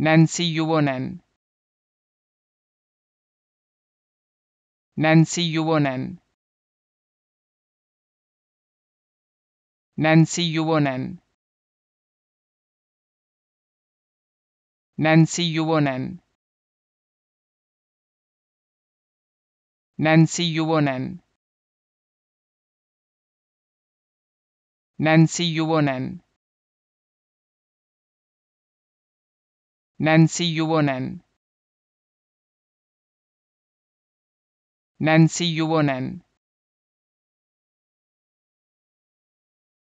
Nancy Juvonen Nancy Juvonen Nancy Juvonen Nancy Juvonen Nancy Juvonen Nancy Juvonen Nancy Juvonen Nancy Juvonen